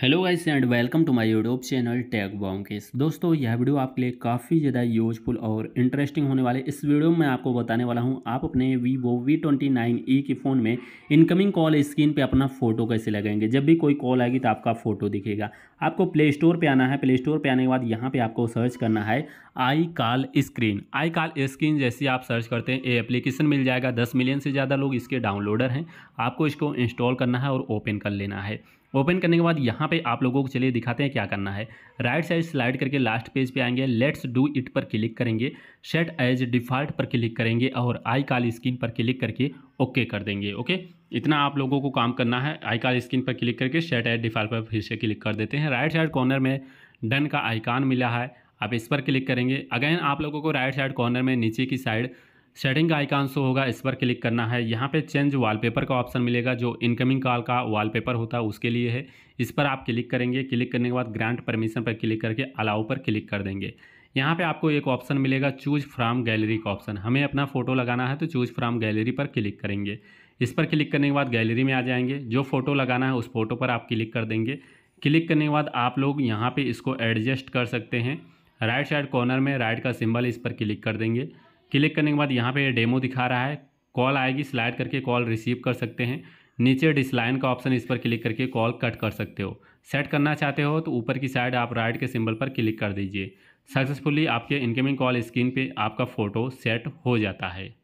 hello guys and welcome to my YouTube channel tag बॉम्केस दोस्तों यह वीडियो आपके लिए काफ़ी ज़्यादा यूजफुल और इंटरेस्टिंग होने वाले इस वीडियो में मैं आपको बताने वाला हूं आप अपने Vivo V twenty nine E के फ़ोन में इनकमिंग कॉल स्क्रीन पे अपना फ़ोटो कैसे लगाएंगे जब भी कोई कॉल आएगी तो आपका फ़ोटो दिखेगा आपको प्ले स्टोर पर आना है प्ले स्टोर पर आने के बाद यहाँ पर आपको सर्च करना है I call screen I call screen जैसे आप सर्च करते हैं ये एप्लीकेशन मिल जाएगा दस मिलियन से ज़्यादा लोग इसके डाउनलोडर हैं आपको इसको इंस्टॉल करना है और ओपन कर लेना है ओपन करने के बाद यहाँ यहाँ पे आप लोगों को चलिए दिखाते हैं क्या करना है राइट साइड स्लाइड करके लास्ट पेज पे आएंगे लेट्स डू इट पर क्लिक करेंगे सेट एज डिफ़ॉल्ट पर क्लिक करेंगे और आई कॉल स्क्रीन पर क्लिक करके ओके कर देंगे ओके इतना आप लोगों को काम करना है आई कॉल स्क्रीन पर क्लिक करके सेट एज डिफ़ॉल्ट पर फिर से क्लिक कर देते हैं राइट साइड कॉर्नर में डन का आइकान मिला है आप इस पर क्लिक करेंगे अगेन आप लोगों को राइट साइड कॉर्नर में नीचे की साइड सेटिंग का आइकान शो होगा इस पर क्लिक करना है यहाँ पे चेंज वॉलपेपर का ऑप्शन मिलेगा जो इनकमिंग कॉल का वॉलपेपर होता है उसके लिए है इस पर आप क्लिक करेंगे क्लिक करने के बाद ग्रांट परमिशन पर क्लिक करके अलाउ पर क्लिक कर देंगे यहाँ पे आपको एक ऑप्शन मिलेगा चूज फ्राम गैलरी का ऑप्शन हमें अपना फ़ोटो लगाना है तो चूज फ्राम गैलरी पर क्लिक करेंगे इस पर क्लिक करने के बाद गैलरी में आ जाएंगे जो फ़ोटो लगाना है उस फोटो पर आप क्लिक कर देंगे क्लिक करने के बाद आप लोग यहाँ पर इसको एडजस्ट कर सकते हैं राइट साइड कॉर्नर में राइट का सिम्बल इस पर क्लिक कर देंगे क्लिक करने के बाद यहाँ पे डेमो दिखा रहा है कॉल आएगी स्लाइड करके कॉल रिसीव कर सकते हैं नीचे डिसलाइन का ऑप्शन इस पर क्लिक करके कॉल कट कर सकते हो सेट करना चाहते हो तो ऊपर की साइड आप राइट के सिंबल पर क्लिक कर दीजिए सक्सेसफुली आपके इनकमिंग कॉल स्क्रीन पे आपका फ़ोटो सेट हो जाता है